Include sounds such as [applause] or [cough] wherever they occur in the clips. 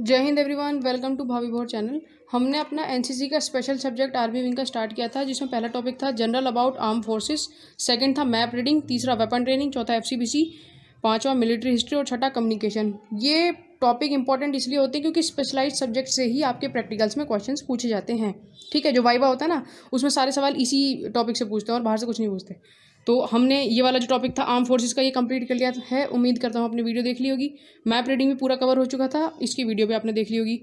जय Hind everyone welcome to भावी भोर चैनल हमने अपना एनसीसी का स्पेशल सब्जेक्ट आर्मी विंग का स्टार्ट किया था जिसमें पहला टॉपिक था general about armed forces second था मैप रीडिंग तीसरा वेपन ट्रेनिंग चौथा एफसीबीसी पांचवा मिलिट्री हिस्ट्री और छठा कम्युनिकेशन ये टॉपिक इंपॉर्टेंट इसलिए होते हैं क्योंकि स्पेशलाइज सब्जेक्ट से ही आपके प्रैक्टिकल्स में क्वेश्चन पूछे जाते हैं ठीक है जो वाइवा होता है ना उसमें सारे सवाल इसी टॉपिक से पूछते हैं और बाहर से कुछ नहीं पूछते तो हमने ये वाला जो टॉपिक था आर्म फोर्सेस का ये कंप्लीट कर लिया है उम्मीद करता हूँ आपने वीडियो देख ली होगी मैप रीडिंग भी पूरा कवर हो चुका था इसकी वीडियो भी आपने देख ली होगी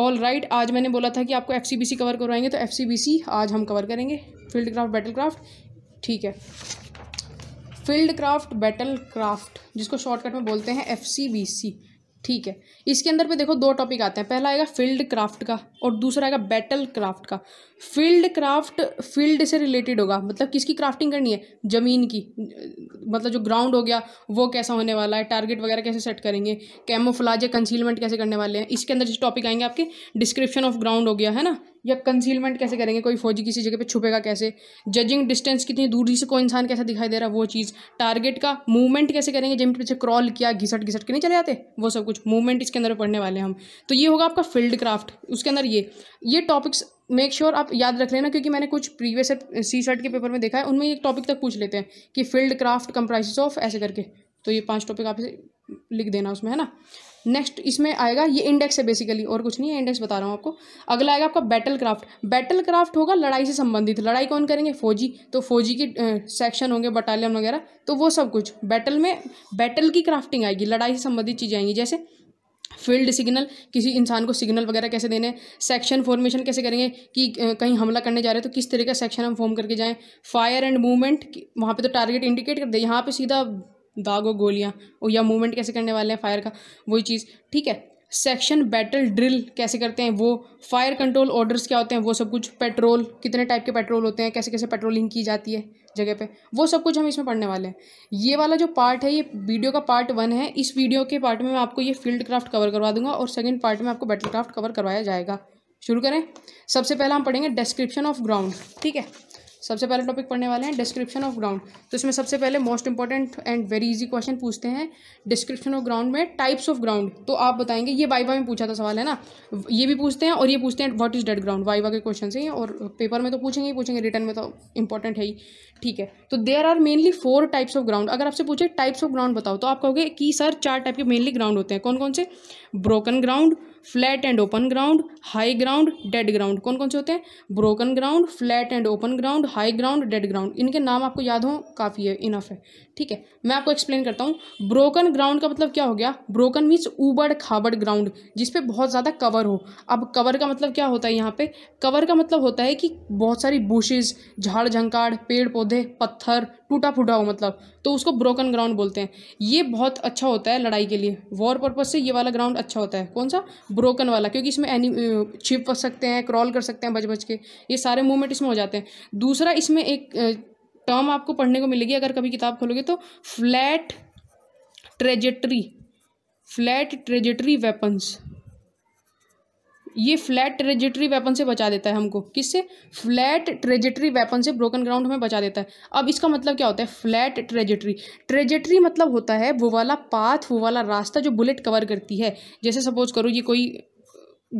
ऑल राइट right, आज मैंने बोला था कि आपको एफ कवर करवाएंगे तो एफ आज हम कवर करेंगे फील्ड क्राफ्ट बैटल क्राफ्ट ठीक है फील्ड क्राफ्ट बैटल क्राफ्ट जिसको शॉर्टकट में बोलते हैं एफ ठीक है इसके अंदर पे देखो दो टॉपिक आते हैं पहला आएगा फील्ड क्राफ्ट का और दूसरा आएगा बैटल क्राफ्ट का फील्ड क्राफ्ट फील्ड से रिलेटेड होगा मतलब किसकी क्राफ्टिंग करनी है ज़मीन की मतलब जो ग्राउंड हो गया वो कैसा होने वाला है टारगेट वगैरह कैसे सेट करेंगे कैमोफ्लाज या कंसीलमेंट कैसे करने वाले हैं इसके अंदर जो टॉपिक आएंगे आपके डिस्क्रिप्शन ऑफ ग्राउंड हो गया है ना या कंसीलमेंट कैसे करेंगे कोई फौजी किसी जगह पे छुपेगा कैसे जजिंग डिस्टेंस कितनी दूरी से कोई इंसान कैसा दिखाई दे रहा है वो चीज़ टारगेट का मूवमेंट कैसे करेंगे जमीन पीछे क्रॉल किया घिसट घिसट के नहीं चले जाते वो सब कुछ मूवमेंट इसके अंदर पढ़ने वाले हम तो ये होगा आपका फील्ड क्राफ्ट उसके अंदर ये ये टॉपिक्स मेक श्योर sure आप याद रख लेना क्योंकि मैंने कुछ प्रीवियस सी सर्ट के पेपर में देखा है उनमें एक टॉपिक तक पूछ लेते हैं कि फील्ड क्राफ्ट कंप्राइज ऑफ ऐसे करके तो ये पांच टॉपिक आप लिख देना उसमें है ना नेक्स्ट इसमें आएगा ये इंडेक्स है बेसिकली और कुछ नहीं है इंडेक्स बता रहा हूँ आपको अगला आएगा आपका बैटल क्राफ्ट बैटल क्राफ्ट होगा लड़ाई से संबंधित लड़ाई कौन करेंगे फौजी तो फौजी के सेक्शन होंगे बटालियन वगैरह तो वो सब कुछ बैटल में बैटल की क्राफ्टिंग आएगी लड़ाई से संबंधित चीज़ें आएंगी जैसे फील्ड सिग्नल किसी इंसान को सिग्नल वगैरह कैसे देने सेक्शन फॉर्मेशन कैसे करेंगे कि कहीं हमला करने जा रहे हैं तो किस तरह का सेक्शन हम फॉर्म करके जाएं फायर एंड मूवमेंट वहाँ पे तो टारगेट इंडिकेट कर दे यहाँ पे सीधा दाग और गोलियाँ या मूवमेंट कैसे करने वाले हैं फायर का वही चीज़ ठीक है सेक्शन बैटल ड्रिल कैसे करते हैं वो फायर कंट्रोल ऑर्डर्स क्या होते हैं वो सब कुछ पेट्रोल कितने टाइप के पेट्रोल होते हैं कैसे कैसे पेट्रोलिंग की जाती है जगह पे वो सब कुछ हम इसमें पढ़ने वाले हैं ये वाला जो पार्ट है ये वीडियो का पार्ट वन है इस वीडियो के पार्ट में मैं आपको ये फील्ड क्राफ्ट कवर करवा दूंगा और सेकेंड पार्ट में आपको बैटल क्राफ्ट कवर करवाया जाएगा शुरू करें सबसे पहला हम पढ़ेंगे डिस्क्रिप्शन ऑफ ग्राउंड ठीक है सबसे पहले टॉपिक पढ़ने वाले हैं डिस्क्रिप्शन ऑफ ग्राउंड तो इसमें सबसे पहले most important and very easy question पूछते हैं डिस्क्रिप्शन ऑफ ग्राउंड में टाइप्स ऑफ ग्राउंड तो आप बताएंगे ये वाइवा में पूछा था सवाल है ना ये भी पूछते हैं और ये पूछते हैं what is dead ground viva के क्वेश्चन से और पेपर में तो पूछेंगे ही पूछेंगे रिटर्न में तो इंपॉर्टेंट है ही ठीक है तो there are mainly four types of ground अगर आपसे पूछे टाइप्स ऑफ ग्राउंड बताओ तो आप कहोगे कि सर चार टाइप के मेनली ग्राउंड होते हैं कौन कौन से broken ground flat and open ground high ground dead ground कौन कौन से होते हैं broken ground flat and open ground high ground dead ground इनके नाम आपको याद हों काफ़ी है इनफ है ठीक है मैं आपको एक्सप्लेन करता हूँ ब्रोकन ग्राउंड का मतलब क्या हो गया ब्रोकन मीन्स ऊबड़ खाबड़ ग्राउंड जिसपे बहुत ज़्यादा कवर हो अब कवर का मतलब क्या होता है यहाँ पे कवर का मतलब होता है कि बहुत सारी बुशेज झाड़ झंकाड़ पेड़ पौधे पत्थर टूटा फूटा हो मतलब तो उसको ब्रोकन ग्राउंड बोलते हैं ये बहुत अच्छा होता है लड़ाई के लिए वॉर पर्पज़ से ये वाला ग्राउंड अच्छा होता है कौन सा ब्रोकन वाला क्योंकि इसमें एनी छिप सकते हैं क्रॉल कर सकते हैं बच बच के ये सारे मूवमेंट इसमें हो जाते हैं दूसरा इसमें एक टर्म आपको पढ़ने को मिलेगी अगर कभी किताब खोलोगे तो flat trajectory flat trajectory weapons ये फ्लैट ट्रेजिटरी वेपन से बचा देता है हमको किससे फ्लैट ट्रेजिटरी वेपन से ब्रोकन ग्राउंड हमें बचा देता है अब इसका मतलब क्या होता है फ्लैट ट्रेजिटरी ट्रेजिटरी मतलब होता है वो वाला पाथ वो वाला रास्ता जो बुलेट कवर करती है जैसे सपोज करो ये कोई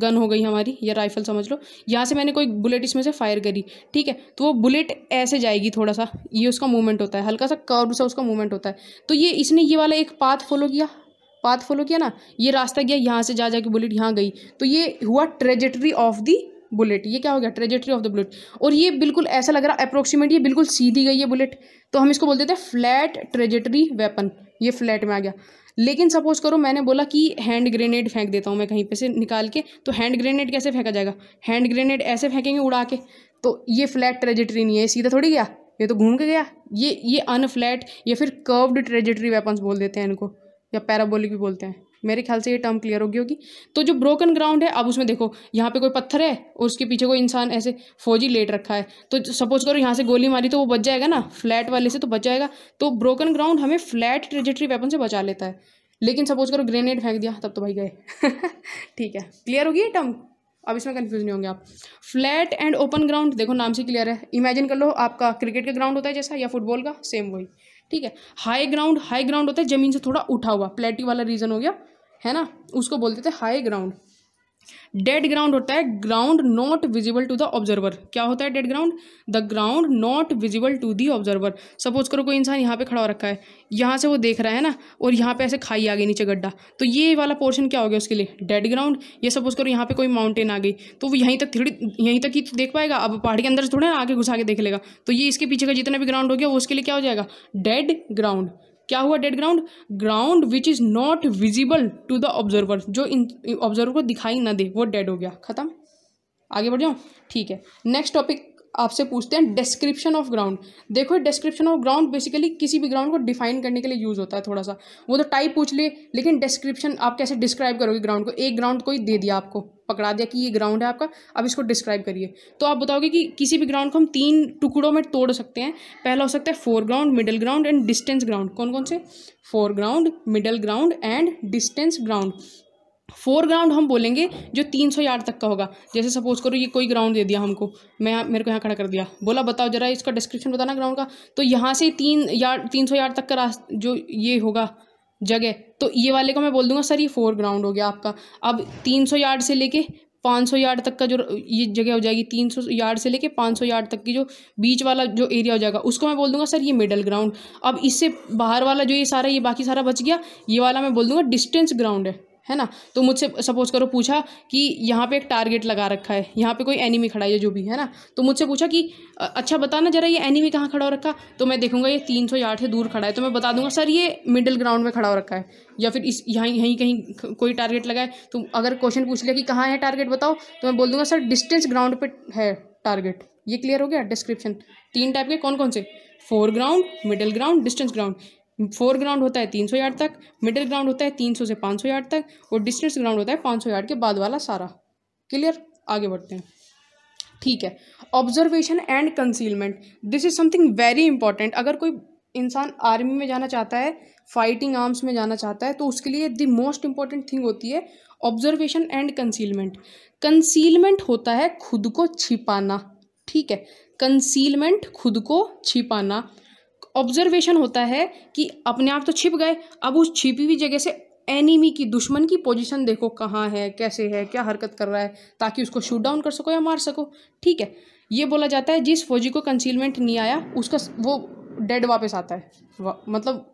गन हो गई हमारी या राइफल समझ लो यहाँ से मैंने कोई बुलेट इसमें से फायर करी ठीक है तो वो बुलेट ऐसे जाएगी थोड़ा सा ये उसका मूवमेंट होता है हल्का सा कर्व सा उसका मूवमेंट होता है तो ये इसने ये वाला एक पाथ फॉलो किया पाथ फॉलो किया ना ये रास्ता गया यहाँ से जा जाके बुलेट यहाँ गई तो ये हुआ ट्रेजेटरी ऑफ दी बुलेट ये क्या हो गया ट्रेजेटरी ऑफ द बुलेट और ये बिल्कुल ऐसा लग रहा है अप्रोक्सीमेट ये बिल्कुल सीधी गई है बुलेट तो हम इसको बोल देते हैं फ्लैट ट्रेजेटरी वेपन ये फ्लैट में आ गया लेकिन सपोज करो मैंने बोला कि हैंड ग्रेनेड फेंक देता हूँ मैं कहीं पे से निकाल के तो हैंड ग्रेनेड कैसे फेंका जाएगा हैंड ग्रेनेड ऐसे फेंकेंगे उड़ा के तो ये फ्लैट ट्रेजेटरी नहीं है सीधा थोड़ी गया ये तो घूम के गया ये ये अनफ्लैट या फिर कर्व्ड ट्रेजेटरी वेपन्स बोल देते हैं इनको या पैराबोलिक भी बोलते हैं मेरे ख्याल से ये टर्म क्लियर होगी होगी तो जो ब्रोकन ग्राउंड है अब उसमें देखो यहाँ पे कोई पत्थर है और उसके पीछे कोई इंसान ऐसे फौजी लेट रखा है तो सपोज करो यहाँ से गोली मारी तो वो बच जाएगा ना फ्लैट वाले से तो बच जाएगा तो ब्रोकन ग्राउंड हमें फ्लैट ट्रेजेटरी वेपन से बचा लेता है लेकिन सपोज करो ग्रेनेड फेंक दिया तब तो भाई गए [laughs] ठीक है क्लियर होगी ये टर्म अब इसमें कन्फ्यूज नहीं होंगे आप फ्लैट एंड ओपन ग्राउंड देखो नाम से क्लियर है इमेजिन कर लो आपका क्रिकेट का ग्राउंड होता है जैसा या फुटबॉल का सेम वही ठीक है हाई ग्राउंड हाई ग्राउंड होता है जमीन से थोड़ा उठा हुआ प्लेटी वाला रीजन हो गया है ना उसको बोलते थे हाई ग्राउंड डेड ग्राउंड होता है ground not visible to the observer क्या होता है dead ground the ground not visible to the observer suppose करो कोई इंसान यहाँ पे खड़ा हो रखा है यहाँ से वो देख रहा है ना और यहाँ पे ऐसे खाई आ गई नीचे गड्ढा तो ये वाला पोर्शन क्या हो गया उसके लिए डेड ग्राउंड ये सपोज करो यहाँ पे कोई माउंटेन आ गई तो वो यहीं तक थोड़ी यहीं तक ही तो देख पाएगा अब पहाड़ के अंदर थोड़ा ना आगे घुसा के देख लेगा तो ये इसके पीछे का जितना भी ग्राउंड हो गया वो उसके लिए क्या हो जाएगा डेड ग्राउंड क्या हुआ dead ground ground which is not visible to the observer जो ऑब्जर्वर को दिखाई ना दे वो डेड हो गया खत्म आगे बढ़ जाओ ठीक है नेक्स्ट टॉपिक आपसे पूछते हैं डिस्क्रिप्शन ऑफ ग्राउंड देखो डिस्क्रिप्शन ऑफ ग्राउंड बेसिकली किसी भी ग्राउंड को डिफाइन करने के लिए यूज़ होता है थोड़ा सा वो तो टाइप पूछ लिए लेकिन डिस्क्रिप्शन आप कैसे डिस्क्राइब करोगे ग्राउंड को एक ग्राउंड कोई दे दिया आपको पकड़ा दिया कि ये ग्राउंड है आपका अब इसको डिस्क्राइब करिए तो आप बताओगे कि किसी भी ग्राउंड को हम तीन टुकड़ों में तोड़ सकते हैं पहला हो सकता है foreground middle ground and distance ground कौन कौन से foreground middle ground and distance ground foreground हम बोलेंगे जो तीन सौ यार्ड तक का होगा जैसे सपोज करो ये कोई ग्राउंड दे दिया हमको मैं मेरे को यहाँ खड़ा कर दिया बोला बताओ जरा इसका डिस्क्रिप्शन बताना ग्राउंड का तो यहाँ से तीन यार्ड तीन सौ यार्ड तक का रास्ता जो ये होगा जगह तो ये वाले को मैं बोल दूंगा सर ये फोर ग्राउंड हो गया आपका अब तीन सौ यार्ड से लेके पाँच सौ यार्ड तक का जो ये जगह हो जाएगी तीन सौ यार्ड से लेके पाँच सौ यार्ड तक की जो बीच वाला जो एरिया हो जाएगा उसको मैं बोल दूंगा सर ये मिडल ग्राउंड अब इससे बाहर वाला जो ये सारा ये बाकी सारा बच गया ये वाला मैं बोल दूंगा डिस्टेंस ग्राउंड है है ना तो मुझसे सपोज करो पूछा कि यहाँ पे एक टारगेट लगा रखा है यहाँ पे कोई एनिमी खड़ा है जो भी है ना तो मुझसे पूछा कि अच्छा बताना जरा ये एनिमी कहाँ खड़ा हो रखा तो मैं देखूंगा ये तीन सौ यार्ड से दूर खड़ा है तो मैं बता दूंगा सर ये मिडिल ग्राउंड में खड़ा हो रखा है या फिर इस यहीं यहीं कहीं कोई टारगेट लगा है तो अगर क्वेश्चन पूछ लिया कि कहाँ है टारगेट बताओ तो मैं बोल दूंगा सर डिस्टेंस ग्राउंड पर है टारगेट ये क्लियर हो गया डिस्क्रिप्शन तीन टाइप के कौन कौन से foreground middle ground distance ground foreground होता है तीन सौ यार्ड तक मिडिल ग्राउंड होता है तीन सौ से पाँच सौ यार्ड तक और डिस्टेंस ग्राउंड होता है पाँच सौ यार्ड के बाद वाला सारा क्लियर आगे बढ़ते हैं ठीक है observation and concealment this is something very important अगर कोई इंसान आर्मी में जाना चाहता है फाइटिंग आर्म्स में जाना चाहता है तो उसके लिए द मोस्ट इंपॉर्टेंट थिंग होती है ऑब्जर्वेशन एंड कंसीलमेंट कंसीलमेंट होता है खुद को छिपाना ठीक है कंसीलमेंट खुद को छिपाना ऑब्जर्वेशन होता है कि अपने आप तो छिप गए अब उस छिपी हुई जगह से एनिमी की दुश्मन की पोजीशन देखो कहाँ है कैसे है क्या हरकत कर रहा है ताकि उसको शूट डाउन कर सको या मार सको ठीक है ये बोला जाता है जिस फौजी को कंसीलमेंट नहीं आया उसका वो डेड वापस आता है मतलब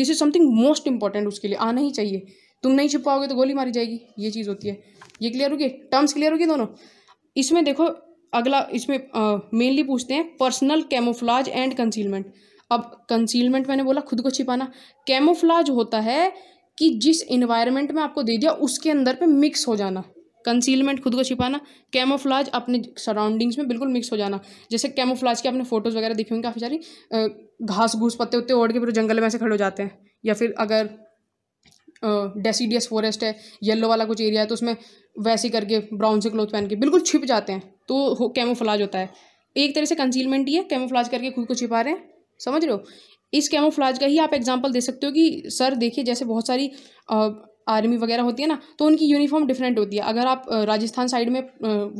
this is something most important उसके लिए आना ही चाहिए तुम नहीं छिपाओगे तो गोली मारी जाएगी ये चीज़ होती है ये क्लियर होगी टर्म्स क्लियर होगी दोनों इसमें देखो अगला इसमें मेनली पूछते हैं पर्सनल कैमोफ्लाज एंड कंसीलमेंट अब कंसीलमेंट मैंने बोला खुद को छिपाना कैमोफ्लाज होता है कि जिस इन्वायरमेंट में आपको दे दिया उसके अंदर पे मिक्स हो जाना कंसीलमेंट खुद को छिपाना कैमोफ्लाज अपने सराउंडिंग्स में बिल्कुल मिक्स हो जाना जैसे कैमोफ्लाज के आपने फोटोज़ वगैरह देखे होंगे काफ़ी सारी घास घूस पत्ते उत्ते ओढ़ के फिर जंगल में ऐसे खड़े हो जाते हैं या फिर अगर डेसीडियस फॉरेस्ट है येलो वाला कुछ एरिया है तो उसमें वैसे करके ब्राउन से क्लोथ पहन के बिल्कुल छिप जाते हैं तो हो, कैमोफ्लाज होता है एक तरह से कंसीलमेंट ही है कैमोफ्लाज करके खुद को छिपा रहे हैं समझ रहे हो इस कैमोफ्लाज का ही आप एग्जाम्पल दे सकते हो कि सर देखिए जैसे बहुत सारी आर्मी वगैरह होती है ना तो उनकी यूनिफॉर्म डिफरेंट होती है अगर आप राजस्थान साइड में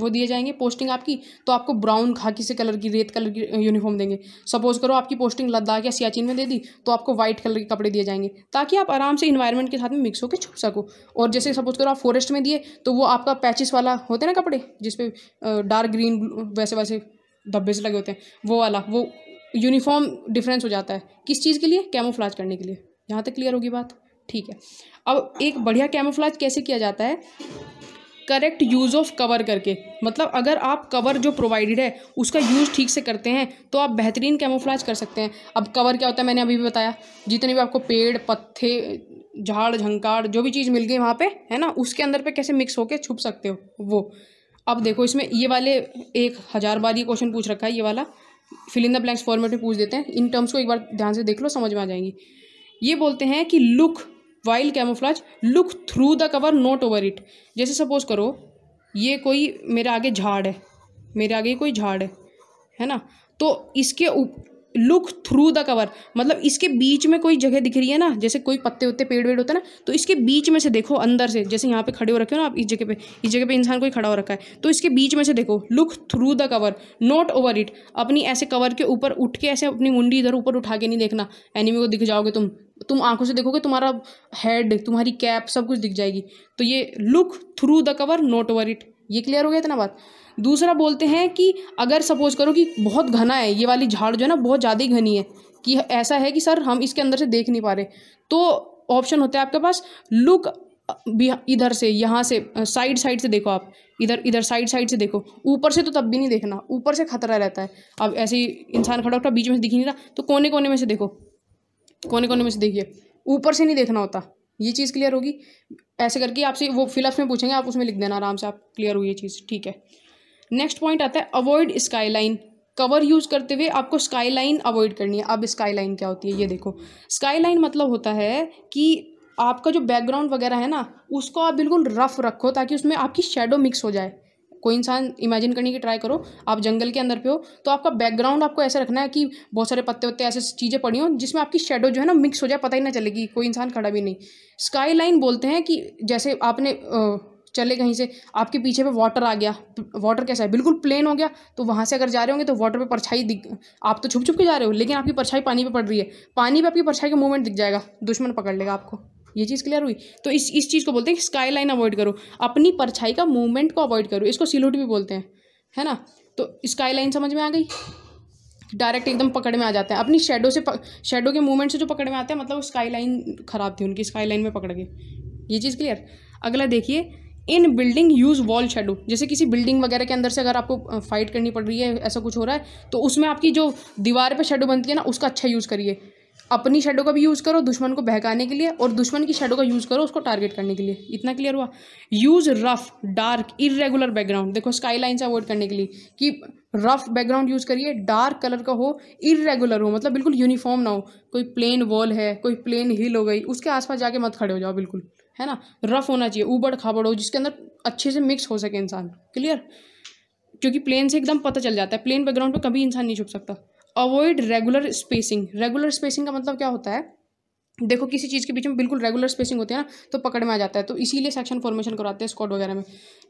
वो दिए जाएंगे पोस्टिंग आपकी तो आपको ब्राउन खाकी से कलर की रेत कलर की यूनिफॉर्म देंगे सपोज करो आपकी पोस्टिंग लद्दाख या सियाचिन में दे दी तो आपको व्हाइट कलर के कपड़े दिए जाएंगे ताकि आप आराम से इन्वायरमेंट के साथ में मिक्स होकर छुप सको और जैसे सपोज करो आप फॉरेस्ट में दिए तो वो आपका पैचिस वाला होते ना कपड़े जिसपे डार्क ग्रीन वैसे वैसे धब्बे से लगे होते हैं वो वाला वो यूनिफॉर्म डिफरेंस हो जाता है किस चीज़ के लिए कैमोफ्लाज करने के लिए यहाँ तक क्लियर होगी बात ठीक है अब एक बढ़िया कैमोफ्लाज कैसे किया जाता है करेक्ट यूज़ ऑफ कवर करके मतलब अगर आप कवर जो प्रोवाइडेड है उसका यूज़ ठीक से करते हैं तो आप बेहतरीन कैमोफ्लाज कर सकते हैं अब कवर क्या होता है मैंने अभी भी बताया जितने भी आपको पेड़ पत्थे झाड़ झंकाड़ जो भी चीज़ मिल गई वहाँ पे है ना उसके अंदर पे कैसे मिक्स होकर छुप सकते हो वो अब देखो इसमें ये वाले एक हज़ार बार ये क्वेश्चन पूछ रखा है ये वाला fill in the blanks format में पूछ देते हैं इन टर्म्स को एक बार ध्यान से देख लो समझ में आ जाएंगी ये बोलते हैं कि look while camouflage look through the cover not over it जैसे सपोज करो ये कोई मेरे आगे झाड़ है मेरे आगे कोई झाड़ है है ना तो इसके लुक थ्रू द कवर मतलब इसके बीच में कोई जगह दिख रही है ना जैसे कोई पत्ते उत्ते पेड़ वेड़ होता है ना तो इसके बीच में से देखो अंदर से जैसे यहाँ पे खड़े हो रखे हो ना आप इस जगह पे इस जगह पे इंसान कोई खड़ा हो रखा है तो इसके बीच में से देखो look through the cover not over it अपनी ऐसे कवर के ऊपर उठ के ऐसे अपनी मुंडी इधर ऊपर उठा के नहीं देखना एनिमी को दिख जाओगे तुम तुम आंखों से देखोगे तुम्हारा हेड तुम्हारी कैप सब कुछ दिख जाएगी तो ये look through the cover not over it ये क्लियर हो गया इतना बात दूसरा बोलते हैं कि अगर सपोज करो कि बहुत घना है ये वाली झाड़ जो है ना बहुत ज़्यादा ही घनी है कि ऐसा है कि सर हम इसके अंदर से देख नहीं पा रहे तो ऑप्शन होता है आपके पास लुक इधर से यहाँ से साइड साइड से देखो आप इधर इधर साइड साइड से देखो ऊपर से तो तब भी नहीं देखना ऊपर से खतरा रहता है अब ऐसे ही इंसान खड़ा होता बीच में से दिख नहीं रहा तो कोने कोने में से देखो कोने कोने में से देखिए ऊपर से नहीं देखना होता ये चीज़ क्लियर होगी ऐसे करके आपसे वो फिलअप में पूछेंगे आप उसमें लिख देना आराम से आप क्लियर हुई ये चीज़ ठीक है नेक्स्ट पॉइंट आता है अवॉइड स्काईलाइन कवर यूज़ करते हुए आपको स्काईलाइन अवॉइड करनी है अब स्काईलाइन क्या होती है ये देखो स्काईलाइन मतलब होता है कि आपका जो बैकग्राउंड वगैरह है ना उसको आप बिल्कुल रफ रखो ताकि उसमें आपकी शेडो मिक्स हो जाए कोई इंसान इमेजिन करने की ट्राई करो आप जंगल के अंदर पे हो तो आपका बैकग्राउंड आपको ऐसे रखना है कि बहुत सारे पत्ते वत्ते ऐसे चीज़ें पड़ी हों जिसमें आपकी शेडो जो है ना मिक्स हो जाए पता ही ना चलेगी कोई इंसान खड़ा भी नहीं स्काई लाइन बोलते हैं कि जैसे आपने चले कहीं से आपके पीछे पे वाटर आ गया वाटर तो कैसा है बिल्कुल प्लेन हो गया तो वहाँ से अगर जा रहे होंगे तो वाटर पे परछाई दिख आप तो छुप छुप के जा रहे हो लेकिन आपकी परछाई पानी पे पड़ रही है पानी पे आपकी परछाई का मूवमेंट दिख जाएगा दुश्मन पकड़ लेगा आपको ये चीज़ क्लियर हुई तो इस इस चीज़ को बोलते हैं स्काई लाइन अवॉइड करो अपनी परछाई का मूवमेंट को अवॉइड करो इसको सिलूट भी बोलते हैं है ना तो स्काई लाइन समझ में आ गई डायरेक्ट एकदम पकड़ में आ जाते हैं अपनी शेडो से शेडो के मूवमेंट से जो पकड़ में आते हैं मतलब स्काई लाइन खराब थी उनकी स्काई लाइन में पकड़ के ये चीज़ क्लियर अगला देखिए in building use wall shadow जैसे किसी बिल्डिंग वगैरह के अंदर से अगर आपको फाइट करनी पड़ रही है ऐसा कुछ हो रहा है तो उसमें आपकी जो दीवार पर शेडो बनती है ना उसका अच्छा यूज़ करिए अपनी शेडो का भी यूज़ करो दुश्मन को बहकाने के लिए और दुश्मन की शेडो का यूज़ करो उसको टारगेट करने के लिए इतना क्लियर हुआ use rough dark irregular background देखो स्काई लाइन्स अवॉइड करने के लिए कि रफ बैकग्राउंड यूज़ करिए डार्क कलर का हो इरेगुलर हो मतलब बिल्कुल यूनिफॉर्म ना हो कोई प्लेन वॉल है कोई प्लेन हिल हो गई उसके आसपास जाके मत खड़े हो जाओ बिल्कुल है ना रफ़ होना चाहिए ऊबड़ खाबड़ हो जिसके अंदर अच्छे से मिक्स हो सके इंसान क्लियर क्योंकि प्लेन से एकदम पता चल जाता है प्लेन बैकग्राउंड पर कभी इंसान नहीं छुप सकता avoid regular spacing regular spacing का मतलब क्या होता है देखो किसी चीज़ के बीच में बिल्कुल रेगुलर स्पेसिंग होती है ना तो पकड़ में आ जाता है तो इसीलिए सेक्शन फॉर्मेशन कराते हैं स्कॉड वगैरह में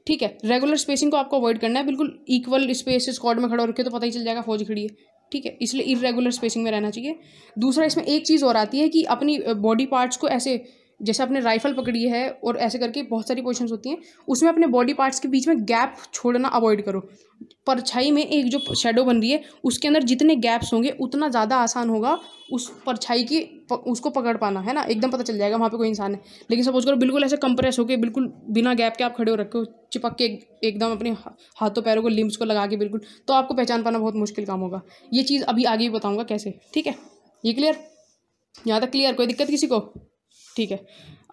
ठीक है रेगुलर स्पेसिंग को आपको अवॉइड करना है बिल्कुल इक्वल स्पेस स्क्वाड में खड़ा रखे तो पता ही चल जाएगा फौज खड़ी है ठीक है इसलिए इरेगुलर स्पेसिंग में रहना चाहिए दूसरा इसमें एक चीज़ और आती है कि अपनी बॉडी पार्ट्स को ऐसे जैसे आपने राइफल पकड़ी है और ऐसे करके बहुत सारी पोजिशन होती हैं उसमें अपने बॉडी पार्ट्स के बीच में गैप छोड़ना अवॉइड करो परछाई में एक जो शेडो बन रही है उसके अंदर जितने गैप्स होंगे उतना ज़्यादा आसान होगा उस परछाई की प, उसको पकड़ पाना है ना एकदम पता चल जाएगा वहाँ पे कोई इंसान है लेकिन सपोज करो बिल्कुल ऐसे कंप्रेस होकर बिल्कुल बिना गैप के आप खड़े हो रखे हो चिपक के एकदम अपने हाथों पैरों को लिम्स को लगा के बिल्कुल तो आपको पहचान पाना बहुत मुश्किल काम होगा ये चीज़ अभी आगे भी बताऊँगा कैसे ठीक है ये क्लियर यहाँ तक क्लियर कोई दिक्कत किसी को ठीक है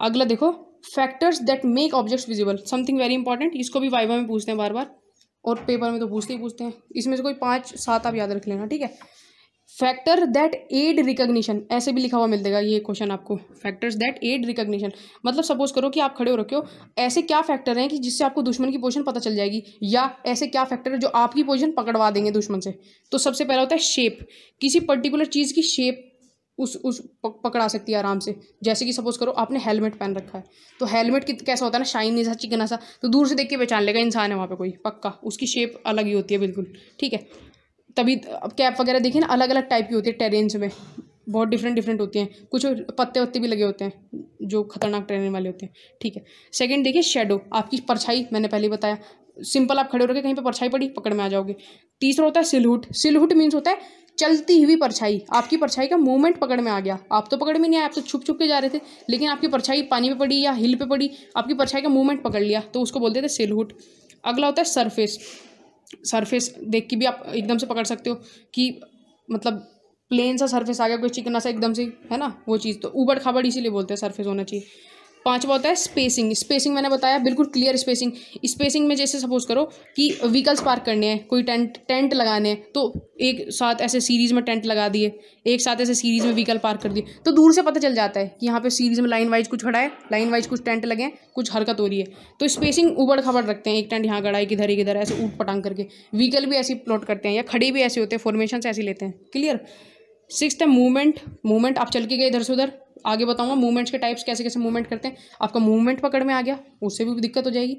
अगला देखो factors that make objects visible something very important इसको भी वाइवा में पूछते हैं बार बार और पेपर में तो पूछते ही पूछते हैं इसमें से कोई पाँच सात आप याद रख लेना ठीक है फैक्टर दैट एड रिकग्निशन ऐसे भी लिखा हुआ मिल देगा ये क्वेश्चन आपको फैक्टर्स दैट एड रिकग्निशन मतलब सपोज करो कि आप खड़े हो रखे हो ऐसे क्या फैक्टर हैं कि जिससे आपको दुश्मन की पोजिशन पता चल जाएगी या ऐसे क्या फैक्टर है जो आपकी पोजिशन पकड़वा देंगे दुश्मन से तो सबसे पहला होता है शेप किसी पर्टिकुलर चीज़ की शेप उस उस पकड़ा सकती है आराम से जैसे कि सपोज करो आपने हेलमेट पहन रखा है तो हेलमेट की कैसा होता है ना शाइन सा चिकना सा तो दूर से देख के पहचान लेगा इंसान है वहाँ पे कोई पक्का उसकी शेप अलग ही होती है बिल्कुल ठीक है तभी कैप वगैरह देखिए ना अलग अलग टाइप की होती है ट्रेनस में बहुत डिफरेंट डिफरेंट होती हैं कुछ पत्ते वत्ते भी लगे होते हैं जो खतरनाक ट्रेनिंग वाले होते हैं ठीक है सेकेंड देखिए शेडो आपकी परछाई मैंने पहले बताया सिंपल आप खड़े हो रखे कहीं पर परछाई पड़ी पकड़ में आ जाओगे तीसरा होता है सिलहुट सिलहुट मीन्स होता है चलती हुई परछाई आपकी परछाई का मूवमेंट पकड़ में आ गया आप तो पकड़ में नहीं आए आप तो छुप छुप के जा रहे थे लेकिन आपकी परछाई पानी पे पड़ी या हिल पे पड़ी आपकी परछाई का मूवमेंट पकड़ लिया तो उसको बोलते थे सेलहुट अगला होता है सरफेस सरफेस देख के भी आप एकदम से पकड़ सकते हो कि मतलब प्लेन सा सरफेस आ गया कोई चिकना सा एकदम से है ना वो चीज़ तो ऊबड़ खाबड़ इसीलिए बोलते हैं सरफेस होना चाहिए पाँचवा होता है स्पेसिंग स्पेसिंग मैंने बताया बिल्कुल क्लियर स्पेसिंग स्पेसिंग में जैसे सपोज करो कि व्हीकल्स पार्क करने हैं कोई टेंट टेंट लगाने हैं तो एक साथ ऐसे सीरीज में टेंट लगा दिए एक साथ ऐसे सीरीज में व्हीकल पार्क कर दिए तो दूर से पता चल जाता है कि यहाँ पे सीरीज में लाइन वाइज कुछ खड़ा है लाइन वाइज कुछ टेंट लगे हैं कुछ हरकत हो रही है तो स्पेसिंग उबड़ खबड़ रखते हैं एक टेंट यहाँ गड़ा है किधर एक इधर ऐसे ऊट पटांग करके व्हीकल भी ऐसी प्लॉट करते हैं या खड़े भी ऐसे होते हैं फॉर्मेशन ऐसे लेते हैं क्लियर सिक्स है मूवमेंट मूवमेंट आप चल के गए इधर से उधर आगे बताऊंगा मूवमेंट्स के टाइप्स कैसे कैसे मूवमेंट करते हैं आपका मूवमेंट पकड़ में आ गया उससे भी दिक्कत हो जाएगी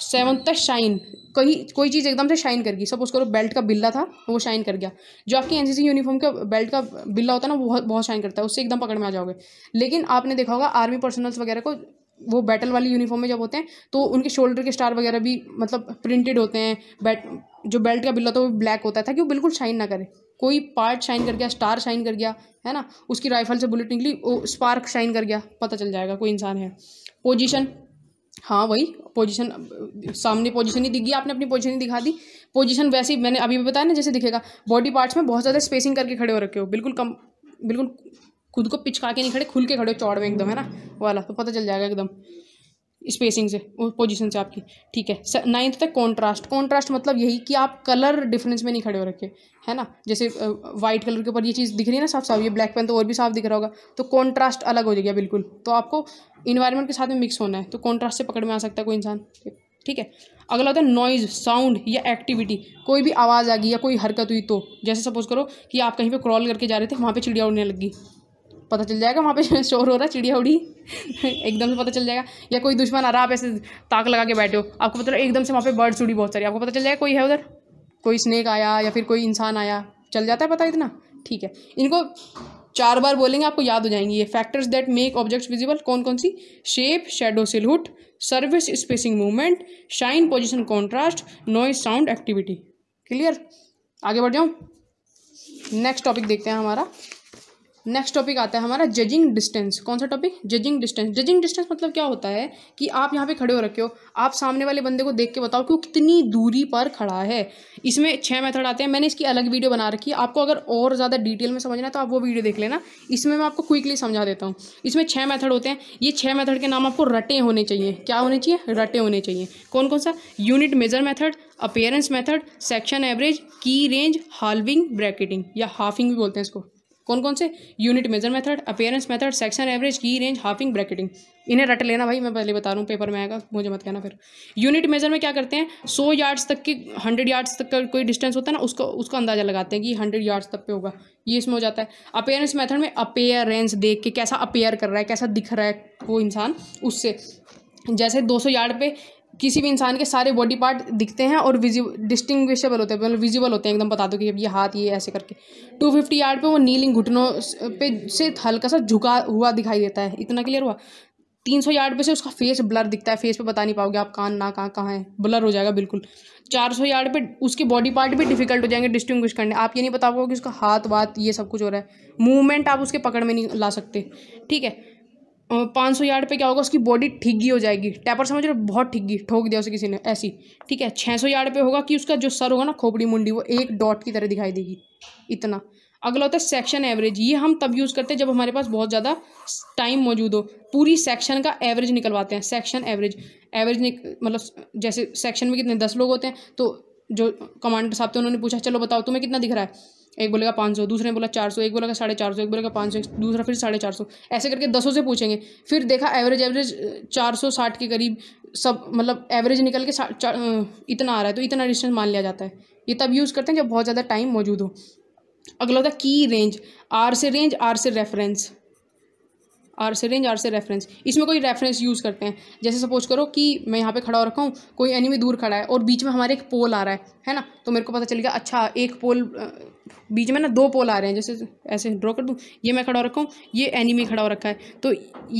सेवंथ था शाइन कहीं कोई चीज़ एकदम से शाइन कर गई सपोज करो बेल्ट का बिल्ला था तो वो शाइन कर गया जो आपकी एनसीसी यूनिफॉर्म का बेल्ट का बिल्ला होता है ना वो बहुत बहुत शाइन करता है उससे एकदम पकड़ में आ जाओगे लेकिन आपने देखा होगा आर्मी पर्सनल्स वगैरह को वो बैटल वाली यूनिफॉर्म में जब होते हैं तो उनके शोल्डर के स्टार वगैरह भी मतलब प्रिंटेड होते हैं बैट जो बेल्ट का बिल्ला होता है वो ब्लैक होता था कि वो बिल्कुल शाइन ना करे कोई पार्ट शाइन कर गया स्टार शाइन कर गया है ना उसकी राइफल से बुलेट निकली वो स्पार्क शाइन कर गया पता चल जाएगा कोई इंसान है पोजीशन हाँ वही पोजीशन सामने पोजीशन ही दिख गई आपने अपनी पोजीशन ही दिखा दी पोजीशन वैसे ही मैंने अभी भी बताया ना जैसे दिखेगा बॉडी पार्ट्स में बहुत ज़्यादा स्पेसिंग करके खड़े हो रखे हो बिल्कुल कम बिल्कुल खुद को पिचका के नहीं खड़े खुल के खड़े हो चौड़ में एकदम है ना वाला तो पता चल जाएगा एकदम स्पेसिंग से पोजीशन से आपकी ठीक है नाइन्थ तक कॉन्ट्रास्ट कॉन्ट्रास्ट मतलब यही कि आप कलर डिफरेंस में नहीं खड़े हो रखे है ना जैसे वाइट कलर के ऊपर ये चीज़ दिख रही है ना साफ साफ ये ब्लैक पेन तो और भी साफ दिख रहा होगा तो कॉन्ट्रास्ट अलग हो जाएगा बिल्कुल तो आपको इन्वायरमेंट के साथ में मिक्स होना है तो कॉन्ट्रास्ट से पकड़ में आ सकता है कोई इंसान ठीक है अगला होता है नॉइज़ साउंड या एक्टिविटी कोई भी आवाज़ आ गई या कोई हरकत हुई तो जैसे सपोज करो कि आप कहीं पे क्रॉल करके जा रहे थे वहाँ पे चिड़िया उड़ने लगी पता चल जाएगा वहाँ पे [laughs] शोर हो रहा है चिड़िया उड़ी एकदम से पता चल जाएगा या कोई दुश्मन आ रहा आप ऐसे ताक लगा के बैठे हो आपको पता एकदम से वहाँ पे बर्ड्स उड़ी बहुत सारी आपको पता चल जाएगा कोई है उधर कोई स्नेक आया या फिर कोई इंसान आया चल जाता है पता इतना ठीक है इनको चार बार बोलेंगे आपको याद हो जाएंगे ये factors that make objects visible कौन कौन सी shape shadow silhouette surface spacing movement shine position contrast noise sound activity clear आगे बढ़ जाऊँ नेक्स्ट टॉपिक देखते हैं हमारा नेक्स्ट टॉपिक आता है हमारा जजिंग डिस्टेंस कौन सा topic judging distance judging distance मतलब क्या होता है कि आप यहाँ पे खड़े हो रखे हो आप सामने वाले बंदे को देख के बताओ कि वो कितनी दूरी पर खड़ा है इसमें छः मेथड आते हैं मैंने इसकी अलग वीडियो बना रखी है आपको अगर और ज़्यादा डिटेल में समझना है तो आप वो वीडियो देख लेना इसमें मैं आपको क्विकली समझा देता हूँ इसमें छः मैथड होते हैं ये छः मैथड के नाम आपको रटे होने चाहिए क्या होने चाहिए रटे होने चाहिए कौन कौन सा unit measure method appearance method section average की रेंज हाल्विंग ब्रैकेटिंग या हाफिंग भी बोलते हैं इसको कौन कौन से unit measure method appearance method section average की रेंज हाफिंग ब्रैकेटिंग इन्हें रट लेना भाई मैं पहले बता रहा हूँ पेपर में आएगा मुझे मत कहना फिर यूनिट मेजर में क्या करते हैं सौ यार्ड्स तक की हंड्रेड यार्ड्स तक का कोई डिस्टेंस होता है ना उसको उसका अंदाजा लगाते हैं कि हंड्रेड यार्ड्स तक पे होगा ये इसमें हो जाता है अपेयरेंस मेथड में अपेयरेंस देख के कैसा अपेयर कर रहा है कैसा दिख रहा है वो इंसान उससे जैसे 200 यार्ड पे किसी भी इंसान के सारे बॉडी पार्ट दिखते हैं और विजि डिस्टिंग्विशेबल होते हैं मतलब विजिबल होते हैं एकदम बता दो कि ये हाथ ये ऐसे करके टू फिफ्टी यार्ड पर वो नीलिंग घुटनों पे से हल्का सा झुका हुआ दिखाई देता है इतना क्लियर हुआ तीन सौ यार्ड पे से उसका फेस ब्लर दिखता है फेस पे बता नहीं पाओगे आप कान ना कहाँ कहाँ है ब्लर हो जाएगा बिल्कुल चार सौ यार्ड पे उसके बॉडी पार्ट भी डिफिकल्ट हो जाएंगे डिस्टिंग्विश करने आप ये नहीं बता पाओगे कि उसका हाथ वात ये सब कुछ हो रहा है मूवमेंट आप उसके पकड़ में नहीं ला सकते ठीक है पाँच सौ यार्ड पे क्या होगा उसकी बॉडी ठिग्गी हो जाएगी टैपर समझ रहे बहुत ठिग्गी ठोक दिया उसे किसी ने ऐसी ठीक है छः सौ यार्ड पे होगा कि उसका जो सर होगा ना खोपड़ी मुंडी वो एक डॉट की तरह दिखाई देगी इतना अगला होता है सेक्शन एवरेज ये हम तब यूज़ करते हैं जब हमारे पास बहुत ज़्यादा टाइम मौजूद हो पूरी सेक्शन का एवरेज निकलवाते हैं सेक्शन एवरेज एवरेज मतलब जैसे सेक्शन में कितने दस लोग होते हैं तो जो कमांडर साहब थे उन्होंने पूछा चलो बताओ तुम्हें कितना दिख रहा है एक बोलेगा पाँच सौ दूसरे ने बोला चार सौ एक बोलेगा साढ़े चार सौ एक बोलेगा पाँच सौ दूसरा फिर साढ़े चार सौ ऐसे करके दसों से पूछेंगे फिर देखा एवरेज एवरेज चार सौ साठ के करीब सब मतलब एवरेज निकल के इतना आ रहा है तो इतना डिस्टेंस मान लिया जाता है ये तब यूज़ करते हैं जब बहुत ज़्यादा टाइम मौजूद हो अगला होता है की रेंज आर से रेंज आर से रेफरेंस आर से रेंज आर से रेफरेंस इसमें कोई रेफरेंस यूज़ करते हैं जैसे सपोज करो कि मैं यहाँ पे खड़ा हो रखा हूँ कोई एनिमी दूर खड़ा है और बीच में हमारे एक पोल आ रहा है है ना तो मेरे को पता चल गया अच्छा एक पोल बीच में ना दो पोल आ रहे हैं जैसे ऐसे ड्रॉ कर दूँ ये मैं खड़ा हो रखा हूँ ये एनिमी खड़ा हो रखा है तो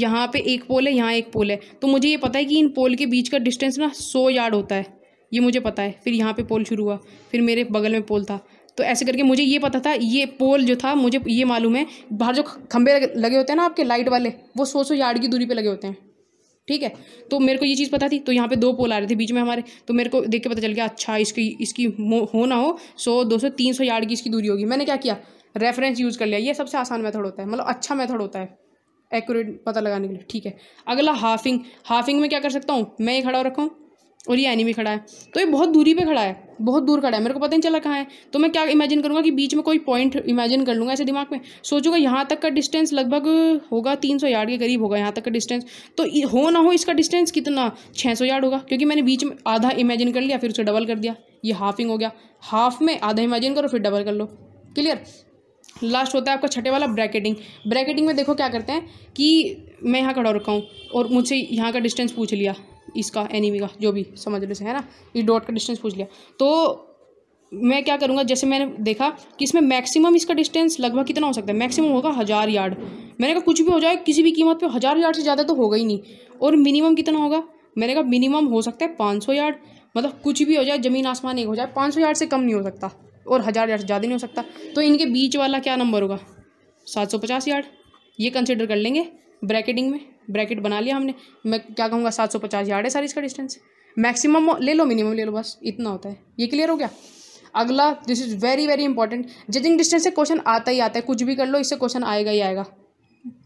यहाँ पर एक पोल है यहाँ एक पोल है तो मुझे ये पता है कि इन पोल के बीच का डिस्टेंस ना सौ यार्ड होता है ये मुझे पता है फिर यहाँ पर पोल शुरू हुआ फिर मेरे बगल में पोल था तो ऐसे करके मुझे ये पता था ये पोल जो था मुझे ये मालूम है बाहर जो खंबे लगे होते हैं ना आपके लाइट वाले वो सौ सौ यार्ड की दूरी पर लगे होते हैं ठीक है तो मेरे को ये चीज़ पता थी तो यहाँ पे दो पोल आ रहे थे बीच में हमारे तो मेरे को देख के पता चल गया अच्छा इसकी इसकी हो ना हो सौ दो सौ तीन सौ यार्ड की इसकी दूरी होगी मैंने क्या किया रेफरेंस यूज़ कर लिया ये सबसे आसान मेथड होता है मतलब अच्छा मेथड होता है एक्यूरेट पता लगाने के लिए ठीक है अगला हाफिंग हाफिंग में क्या कर सकता हूँ मैं ये खड़ा रखा हूँ और ये एनिमी खड़ा है तो ये बहुत दूरी पे खड़ा है बहुत दूर खड़ा है मेरे को पता नहीं चला कहाँ है तो मैं क्या इमेजिन करूँगा कि बीच में कोई पॉइंट इमेजिन कर लूँगा ऐसे दिमाग में सोचूंगा यहाँ तक का डिस्टेंस लगभग होगा तीन सौ यार्ड के करीब होगा यहाँ तक का डिस्टेंस तो हो ना हो इसका डिस्टेंस कितना छः सौ यार्ड होगा क्योंकि मैंने बीच में आधा इमेजिन कर लिया फिर उसे डबल कर दिया ये हाफिंग हो गया हाफ में आधा इमेजिन करो फिर डबल कर लो क्लियर लास्ट होता है आपका छठे वाला ब्रैकेटिंग ब्रैकेटिंग में देखो क्या करते हैं कि मैं यहाँ खड़ा रखा हूँ और मुझसे यहाँ का डिस्टेंस पूछ लिया इसका एनिमी का जो भी समझ लो से है ना इस डॉट का डिस्टेंस पूछ लिया तो मैं क्या करूँगा जैसे मैंने देखा कि इसमें मैक्सिमम इसका डिस्टेंस लगभग कितना हो सकता है मैक्सिमम होगा हज़ार यार्ड मैंने कहा कुछ भी हो जाए किसी भी कीमत पे हज़ार यार्ड से ज़्यादा तो होगा ही नहीं और मिनिमम कितना होगा मैंने कहा मिनिमम हो सकता है पाँच सौ यार्ड मतलब कुछ भी हो जाए ज़मीन आसमान एक हो जाए पाँच सौ यार्ड से कम नहीं हो सकता और हज़ार यार्ड से ज़्यादा नहीं हो सकता तो इनके बीच वाला क्या नंबर होगा सात सौ पचास यार्ड ये कंसिडर कर लेंगे ब्रैकेटिंग में ब्रैकेट बना लिया हमने मैं क्या कहूँगा सात सौ पचास यार्ड है सारी इसका डिस्टेंस मैक्सिमम ले लो मिनिमम ले लो बस इतना होता है ये क्लियर हो गया अगला this is very very important judging distance से क्वेश्चन आता ही आता है कुछ भी कर लो इससे क्वेश्चन आएगा ही आएगा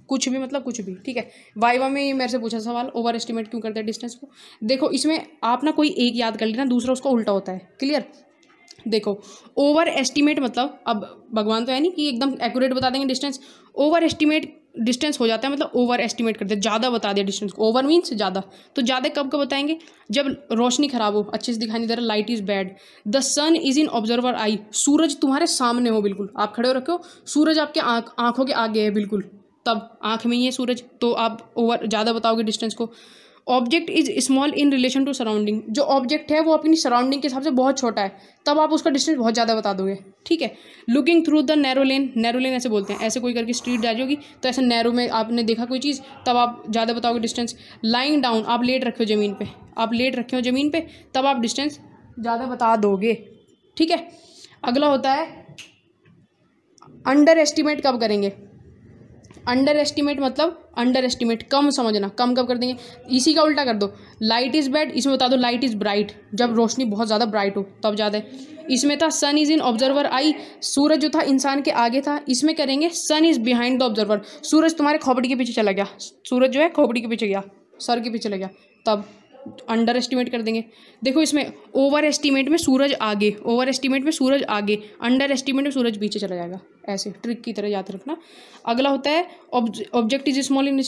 कुछ भी मतलब कुछ भी ठीक है वाइवा में मेरे से पूछा सवाल ओवर एस्टिमेट क्यों करते हैं डिस्टेंस को देखो इसमें आप ना कोई एक याद कर लेना दूसरा उसका उल्टा होता है क्लियर देखो ओवर एस्टिमेट मतलब अब भगवान तो है नहीं कि एकदम एक्यूरेट बता देंगे डिस्टेंस ओवर एस्टिमेट डिस्टेंस हो जाता है मतलब ओवर एस्टिमेट करते हैं ज़्यादा बता दिया डिस्टेंस को ओवर मीन्स ज़्यादा तो ज़्यादा कब कब बताएंगे जब रोशनी खराब हो अच्छे से दिखाई नहीं दे रहा light is bad the sun is in observer eye सूरज तुम्हारे सामने हो बिल्कुल आप खड़े हो रखे हो सूरज आपके आँख आँखों के आगे है बिल्कुल तब आँख में ही है सूरज तो आप ओवर ज़्यादा बताओगे डिस्टेंस को object is small in relation to surrounding जो ऑब्जेक्ट है वो अपनी सराउंडिंग के हिसाब से बहुत छोटा है तब आप उसका डिस्टेंस बहुत ज़्यादा बता दोगे ठीक है looking through the narrow lane narrow lane ऐसे बोलते हैं ऐसे कोई करके स्ट्रीट जा होगी तो ऐसे नैरो में आपने देखा कोई चीज़ तब आप ज़्यादा बताओगे डिस्टेंस लाइंग डाउन आप लेट रखे हो ज़मीन पर आप लेट रखे हो ज़मीन पर तब आप डिस्टेंस ज़्यादा बता दोगे ठीक है अगला होता है अंडर एस्टिमेट कब करेंगे अंडर एस्टिमेट मतलब अंडर एस्टिमेट कम समझना कम कब कर देंगे इसी का उल्टा कर दो लाइट इज़ बैड इसमें बता दो लाइट इज़ ब्राइट जब रोशनी बहुत ज़्यादा ब्राइट हो तब ज़्यादा इसमें था सन इज़ इन ऑब्जर्वर आई सूरज जो था इंसान के आगे था इसमें करेंगे sun is behind the observer सूरज तुम्हारे खोपड़ी के पीछे चला गया सूरज जो है खोपड़ी के पीछे गया सर के पीछे चला गया तब अंडर एस्टिमेट कर देंगे देखो इसमें ओवर एस्टिमेट में सूरज आगे ओवर एस्टिमेट में सूरज आगे अंडर एस्टिमेट में सूरज पीछे चला जाएगा ऐसे ट्रिक की तरह याद रखना अगला होता है object is small in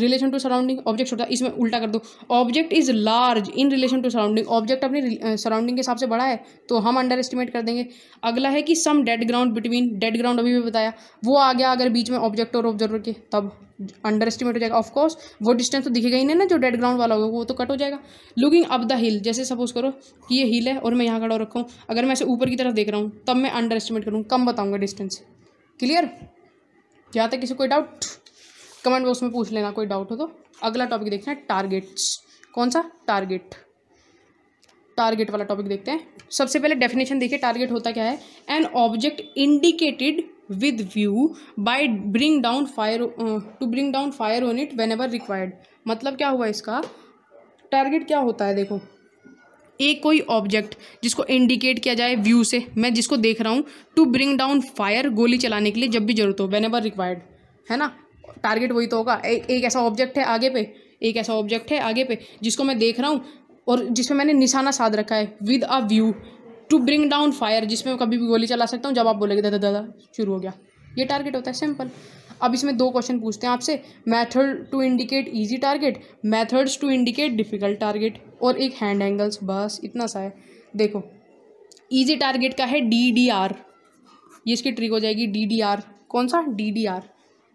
relation to surrounding object होता है इसमें उल्टा कर दो object is large in relation to surrounding object अपने सराउंडिंग के हिसाब से बड़ा है तो हम अंडर एस्टिमेट कर देंगे अगला है कि some dead ground between dead ground अभी भी बताया वो आ गया अगर बीच में ऑब्जेक्ट और ऑब्जर्वर के तब अंडर एस्टिमेट हो जाएगा ऑफकोर्स वो डिस्टेंस तो दिखेगा ही नहीं ना जो डेड ग्राउंड वाला होगा वो तो कट हो जाएगा लुकिंग अप द हिल जैसे सपोज करो कि ये हिल है और मैं यहाँ खड़ा रखूँ अगर मैं ऐसे ऊपर की तरफ देख रहा हूँ तब मैं अंडर एस्टिमेट करूँ कम बताऊँगा डिस्टेंस क्लियर यहाँ तक किसी कोई डाउट कमेंट बॉक्स में पूछ लेना कोई डाउट हो तो अगला टॉपिक देखते हैं टारगेट्स कौन सा टारगेट टारगेट वाला टॉपिक देखते हैं सबसे पहले डेफिनेशन देखिए टारगेट होता क्या है an object indicated with view by bring down fire to bring down fire on it whenever required मतलब क्या हुआ इसका टारगेट क्या होता है देखो एक कोई ऑब्जेक्ट जिसको इंडिकेट किया जाए व्यू से मैं जिसको देख रहा हूँ टू ब्रिंग डाउन फायर गोली चलाने के लिए जब भी जरूरत हो वेन एवर रिक्वायर्ड है ना टारगेट वही तो होगा एक एक ऐसा ऑब्जेक्ट है आगे पे एक ऐसा ऑब्जेक्ट है आगे पे जिसको मैं देख रहा हूँ और जिसमें मैंने निशाना साध रखा है with a view to bring down fire जिसमें मैं कभी भी गोली चला सकता हूँ जब आप बोलेंगे दादा दादा शुरू हो गया ये टारगेट होता है सिंपल अब इसमें दो क्वेश्चन पूछते हैं आपसे method to indicate easy target methods to indicate difficult target और एक हैंड एंगल्स बस इतना सा है देखो ईजी टारगेट का है डी डी आर ये इसकी ट्रिक हो जाएगी डी डी आर कौन सा D D R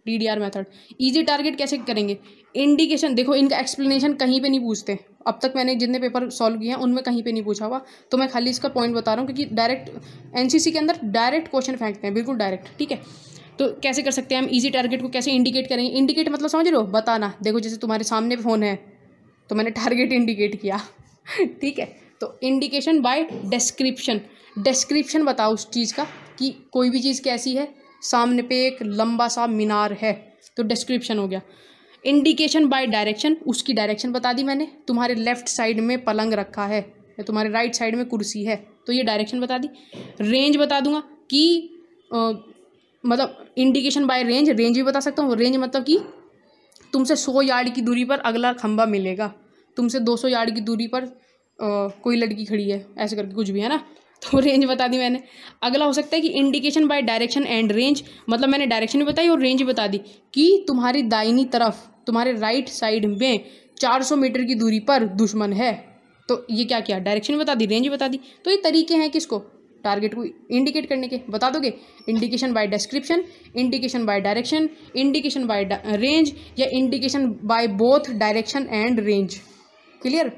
D D R method easy target कैसे करेंगे इंडिकेशन देखो इनका एक्सप्लेनेशन कहीं पे नहीं पूछते अब तक मैंने जितने पेपर सॉल्व किए हैं उनमें कहीं पे नहीं पूछा हुआ तो मैं खाली इसका पॉइंट बता रहा हूँ क्योंकि डायरेक्ट एनसीसी के अंदर डायरेक्ट क्वेश्चन फेंकते हैं बिल्कुल डायरेक्ट ठीक है तो कैसे कर सकते हैं हम इजी टारगेट को कैसे इंडिकेट करेंगे इंडिकेट मतलब समझ लो बताना देखो जैसे तुम्हारे सामने फ़ोन है तो मैंने टारगेट इंडिकेट किया [laughs] ठीक है तो इंडिकेशन बाय डिस्क्रिप्शन डिस्क्रिप्शन बताओ उस चीज़ का कि कोई भी चीज़ कैसी है सामने पे एक लंबा सा मीनार है तो डिस्क्रिप्शन हो गया इंडिकेशन बाय डायरेक्शन उसकी डायरेक्शन बता दी मैंने तुम्हारे लेफ्ट साइड में पलंग रखा है या तुम्हारे राइट साइड में कुर्सी है तो ये डायरेक्शन बता दी रेंज बता दूंगा कि आ, मतलब इंडिकेशन बाय रेंज रेंज भी बता सकता हूँ रेंज मतलब कि तुमसे सौ यार्ड की दूरी पर अगला खंबा मिलेगा तुमसे दो सौ यार्ड की दूरी पर आ, कोई लड़की खड़ी है ऐसे करके कुछ भी है ना तो रेंज [laughs] बता दी मैंने अगला हो सकता है कि indication by direction and range मतलब मैंने डायरेक्शन भी बताई और रेंज बता दी कि तुम्हारी दाइनी तरफ तुम्हारे राइट साइड में 400 मीटर की दूरी पर दुश्मन है तो ये क्या किया डायरेक्शन बता दी रेंज बता दी तो ये तरीके हैं किसको टारगेट को इंडिकेट करने के बता दोगे indication by description indication by direction indication by range या indication by both direction and range clear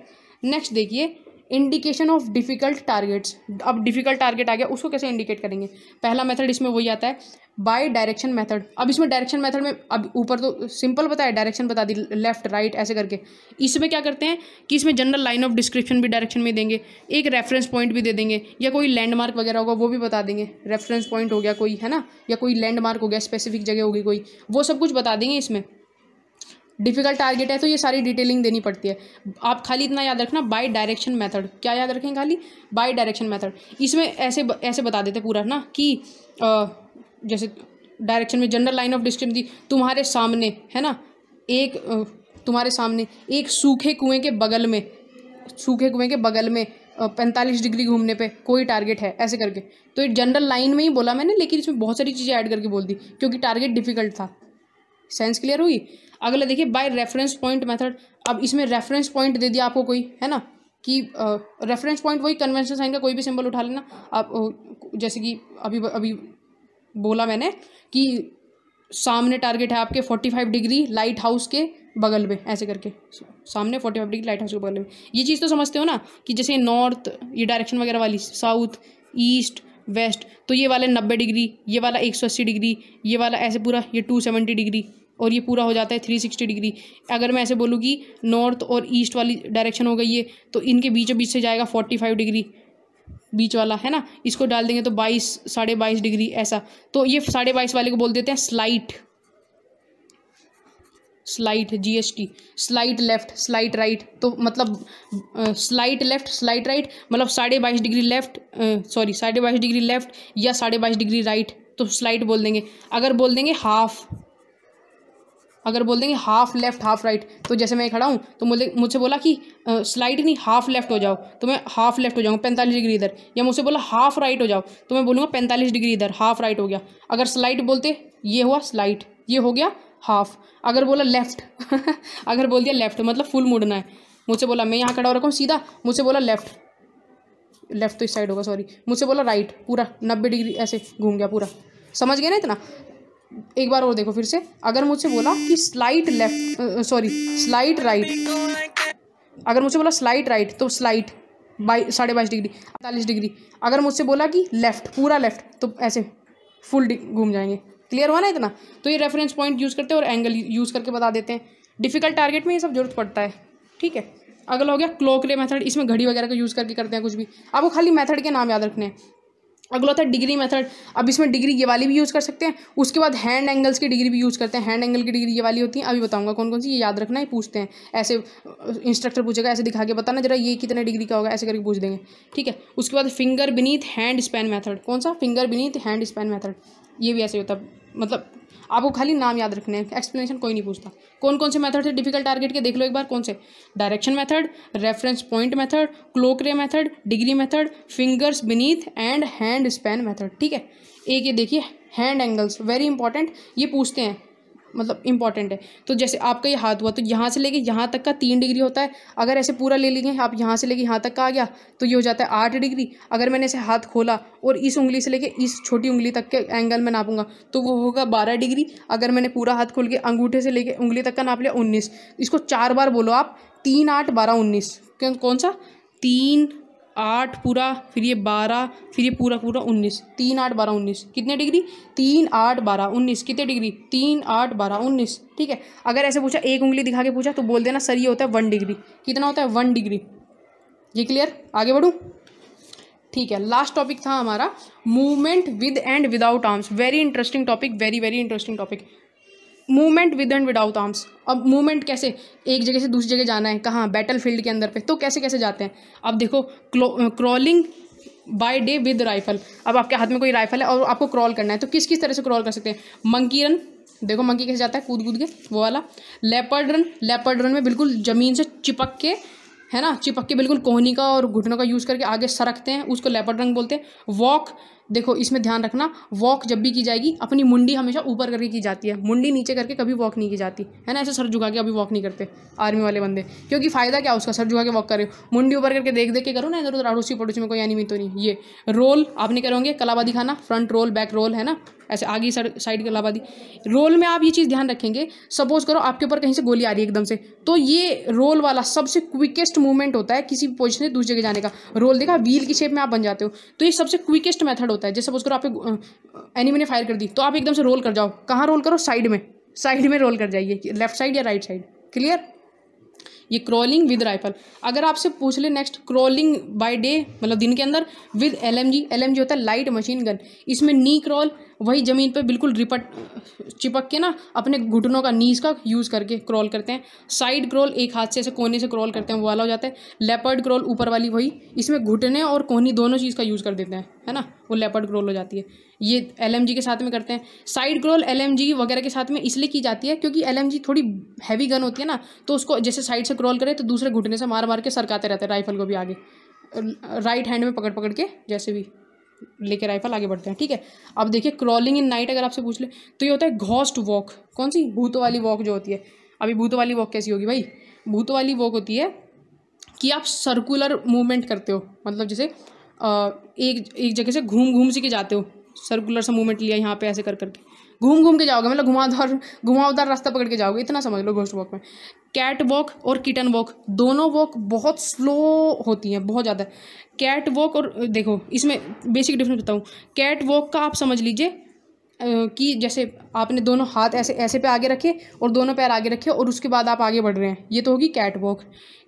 next देखिए इंडिकेशन ऑफ डिफ़िकल्ट टारगेट्स अब डिफ़िकल्ट टारगेट आ गया उसको कैसे इंडिकेट करेंगे पहला मेथड इसमें वही आता है बाय डायरेक्शन मेथड अब इसमें डायरेक्शन मेथड में अब ऊपर तो सिंपल बताया डायरेक्शन बता दी लेफ्ट राइट ऐसे करके इसमें क्या करते हैं कि इसमें जनरल लाइन ऑफ डिस्क्रिप्शन भी डायरेक्शन में देंगे एक रेफरेंस पॉइंट भी दे देंगे या कोई लैंडमार्क वगैरह होगा वो भी बता देंगे रेफरेंस पॉइंट हो गया कोई है ना या कोई लैंडमार्क हो गया स्पेसिफिक जगह होगी कोई वो सब कुछ बता देंगे इसमें डिफिकल्ट टारगेट है तो ये सारी डिटेलिंग देनी पड़ती है आप खाली इतना याद रखना बाय डायरेक्शन मेथड क्या याद रखें खाली बाय डायरेक्शन मेथड इसमें ऐसे ऐसे बता देते पूरा ना कि आ, जैसे डायरेक्शन में जनरल लाइन ऑफ डिस्क्रिप दी तुम्हारे सामने है ना एक तुम्हारे सामने एक सूखे कुएं के बगल में सूखे कुएं के बगल में पैंतालीस डिग्री घूमने पे कोई टारगेट है ऐसे करके तो ये जनरल लाइन में ही बोला मैंने लेकिन इसमें बहुत सारी चीज़ें ऐड करके बोल दी क्योंकि टारगेट डिफिकल्ट था सेंस क्लियर हुई अगला देखिए बाय रेफरेंस पॉइंट मेथड अब इसमें रेफरेंस पॉइंट दे दिया आपको कोई है ना कि रेफरेंस पॉइंट वही कन्वेंशन साइन का कोई भी सिंबल उठा लेना आप जैसे कि अभी अभी बोला मैंने कि सामने टारगेट है आपके forty five degree lighthouse के बगल में ऐसे करके सामने forty five degree lighthouse के बगल में ये चीज़ तो समझते हो ना कि जैसे नॉर्थ ये डायरेक्शन वगैरह वाली साउथ ईस्ट वेस्ट तो ये वाला नब्बे डिग्री ये वाला एक सौ अस्सी डिग्री ये वाला ऐसे पूरा ये टू सेवेंटी डिग्री और ये पूरा हो जाता है थ्री सिक्सटी डिग्री अगर मैं ऐसे बोलूँ कि नॉर्थ और ईस्ट वाली डायरेक्शन हो गई है तो इनके बीचों बीच से जाएगा फोर्टी फाइव डिग्री बीच वाला है ना इसको डाल देंगे तो बाईस साढ़े बाईस डिग्री ऐसा तो ये साढ़े बाईस वाले को बोल देते हैं slight slight GST slight left slight right तो मतलब स्लाइट लेफ्ट स्लाइट राइट मतलब साढ़े बाईस डिग्री लेफ्ट सॉरी साढ़े बाईस डिग्री लेफ्ट या साढ़े बाईस डिग्री राइट तो स्लाइट बोल देंगे अगर बोल देंगे हाफ अगर बोल देंगे हाफ लेफ्ट हाफ राइट तो जैसे मैं खड़ा हूँ तो मुझे मुझसे बोला कि स्लाइड नहीं हाफ लेफ्ट हो जाओ तो मैं हाफ लेफ्ट हो जाऊँगा पैंतालीस डिग्री इधर या मुझसे बोला हाफ राइट हो जाओ तो मैं बोलूँगा पैंतालीस डिग्री इधर हाफ राइट हो गया अगर स्लाइड बोलते ये हुआ स्लाइड ये हो गया हाफ अगर बोला लेफ्ट [laughs] अगर बोल दिया लेफ्ट मतलब फुल मुड़ना है मुझसे बोला मैं यहाँ खड़ा हो रखा हूँ सीधा मुझसे बोला लेफ्ट लेफ्ट तो इस साइड होगा सॉरी मुझसे बोला राइट पूरा नब्बे डिग्री ऐसे घूम गया पूरा समझ गया ना इतना एक बार और देखो फिर से अगर मुझसे बोला कि slight left sorry slight right अगर मुझसे बोला स्लाइट राइट तो स्लाइट बाई साढ़े बाईस डिग्री अड़तालीस डिग्री अगर मुझसे बोला कि लेफ़्ट पूरा लेफ़्ट तो ऐसे फुल घूम जाएंगे क्लियर हुआ ना इतना तो ये रेफरेंस पॉइंट यूज़ करते हैं और एंगल यूज़ करके बता देते हैं डिफिकल्ट टारगेट में ये सब जरूरत पड़ता है ठीक है अगला हो गया क्लोकले मेथड इसमें घड़ी वगैरह का यूज़ करके करते हैं कुछ भी आपको खाली मेथड के नाम याद रखने हैं अगला था डिग्री मेथड अब इसमें डिग्री ये वाली भी यूज़ कर सकते हैं उसके बाद हैंड एंगल्स की डिग्री भी यूज़ करते हैं हैंड एंगल की डिग्री ये वाली होती है अभी बताऊंगा कौन कौन सी ये याद रखना ही पूछते हैं ऐसे इंस्ट्रक्टर पूछेगा ऐसे दिखा के बताना जरा ये कितने डिग्री का होगा ऐसे करके पूछ देंगे ठीक है उसके बाद finger beneath hand span method कौन सा finger beneath hand span method ये भी ऐसे होता मतलब आपको खाली नाम याद रखने हैं एक्सप्लेनेशन कोई नहीं पूछता कौन कौन से मेथड थे डिफिकल्ट टारगेट के देख लो एक बार कौन से direction method reference point method clock ray method degree method fingers beneath and hand span method ठीक है एक ये देखिए हैंड एंगल्स वेरी इंपॉर्टेंट ये पूछते हैं मतलब इंपॉर्टेंट है तो जैसे आपका ये हाथ हुआ तो यहाँ से लेके यहाँ तक का तीन डिग्री होता है अगर ऐसे पूरा ले लेंगे आप यहाँ से लेके यहाँ तक का आ गया तो ये हो जाता है आठ डिग्री अगर मैंने ऐसे हाथ खोला और इस उंगली से लेके इस छोटी उंगली तक के एंगल में नापूंगा तो वो होगा बारह डिग्री अगर मैंने पूरा हाथ खोल के अंगूठे से लेके उंगली तक का नाप लिया उन्नीस इसको चार बार बोलो आप तीन आठ बारह उन्नीस कौन सा तीन आठ पूरा फिर ये बारह फिर ये पूरा पूरा उन्नीस तीन आठ बारह उन्नीस कितने डिग्री तीन आठ बारह उन्नीस कितने डिग्री तीन आठ बारह उन्नीस ठीक है अगर ऐसे पूछा एक उंगली दिखा के पूछा तो बोल देना सर ये होता है वन डिग्री कितना होता है वन डिग्री ये क्लियर आगे बढ़ूँ ठीक है लास्ट टॉपिक था हमारा movement with and without arms very interesting topic very very interesting topic movement with and without arms अब मूवमेंट कैसे एक जगह से दूसरी जगह जाना है कहाँ बैटल फील्ड के अंदर पे तो कैसे कैसे जाते हैं अब देखो crawling by day with rifle अब आपके हाथ में कोई राइफल है और आपको क्रॉल करना है तो किस किस तरह से क्रॉल कर सकते हैं मंकी रन देखो मंकी कैसे जाता है कूद कूद के वो वाला लेपर्ड रन लेपर्ड रन में बिल्कुल ज़मीन से चिपक के है ना चिपक के बिल्कुल कोहनी का और घुटनों का यूज़ करके आगे सरकते हैं उसको लेपर्ड रन बोलते हैं वॉक देखो इसमें ध्यान रखना वॉक जब भी की जाएगी अपनी मुंडी हमेशा ऊपर करके की जाती है मुंडी नीचे करके कभी वॉक नहीं की जाती है ना ऐसे सर झुका के अभी वॉक नहीं करते आर्मी वाले बंदे क्योंकि फ़ायदा क्या उसका सर झुका के वॉक करें मुंडी ऊपर करके देख देख के करो ना इधर उधर अड़ोसी पड़ोसी में कोई एनिमी तो नहीं ये रोल आपने नहीं करोगे कलाबादी खाना फ्रंट रोल बैक रोल है ना ऐसे आगे साइड के अलावा दी रोल में आप ये चीज़ ध्यान रखेंगे सपोज करो आपके ऊपर कहीं से गोली आ रही है एकदम से तो ये रोल वाला सबसे क्विकेस्ट मूवमेंट होता है किसी भी पोजिशन से दूसरी जगह जाने का रोल देखा व्हील की शेप में आप बन जाते हो तो ये सबसे क्विकेस्ट मैथड होता है जैसे सपोज करो आप एनिमी ने फायर कर दी तो आप एकदम से रोल कर जाओ कहाँ रोल करो साइड में साइड में रोल कर जाइए लेफ्ट साइड या राइट साइड क्लियर ये क्रॉलिंग विद राइफल अगर आपसे पूछ ले नेक्स्ट क्रॉलिंग बाय डे मतलब दिन के अंदर विद एलएमजी एलएमजी होता है लाइट मशीन गन इसमें नी क्रॉल वही ज़मीन पर बिल्कुल रिपट चिपक के ना अपने घुटनों का नीज का यूज़ करके क्रॉल करते हैं साइड क्रॉल एक हाथ से ऐसे कोने से क्रॉल करते हैं वो वाला हो जाता है लेपर्ड क्रॉल ऊपर वाली वही इसमें घुटने और कोहनी दोनों चीज़ का यूज़ कर देते हैं है ना वो लेपर्ड क्रॉल हो जाती है ये एल के साथ में करते हैं साइड क्रॉल एल वगैरह के साथ में इसलिए की जाती है क्योंकि एल थोड़ी हैवी गन होती है ना तो उसको जैसे साइड से क्रॉल करें तो दूसरे घुटने से मार मार के सरकाते रहते हैं राइफल को भी आगे राइट हैंड में पकड़ पकड़ के जैसे भी लेके राइफल आगे बढ़ते हैं ठीक है अब देखिए क्रॉलिंग इन नाइट अगर आपसे पूछ ले तो ये होता है घोस्ट वॉक कौन सी भूतों वाली वॉक जो होती है अभी भूतों वाली वॉक कैसी होगी भाई भूतों वाली वॉक होती है कि आप सर्कुलर मूवमेंट करते हो मतलब जैसे एक एक जगह से घूम घूम सी के जाते हो सर्कुलर सा मूवमेंट लिया यहाँ पे ऐसे कर करके घूम घूम के जाओगे मतलब घुमावदार घुमावदार रास्ता पकड़ के जाओगे इतना समझ लो घोस्ट वॉक में कैट वॉक और किटन वॉक दोनों वॉक बहुत स्लो होती हैं बहुत ज़्यादा कैट वॉक और देखो इसमें बेसिक डिफरेंस बताऊँ कैट वॉक का आप समझ लीजिए कि जैसे आपने दोनों हाथ ऐसे ऐसे पे आगे रखे और दोनों पैर आगे रखे और उसके बाद आप आगे बढ़ रहे हैं ये तो होगी कैट वॉक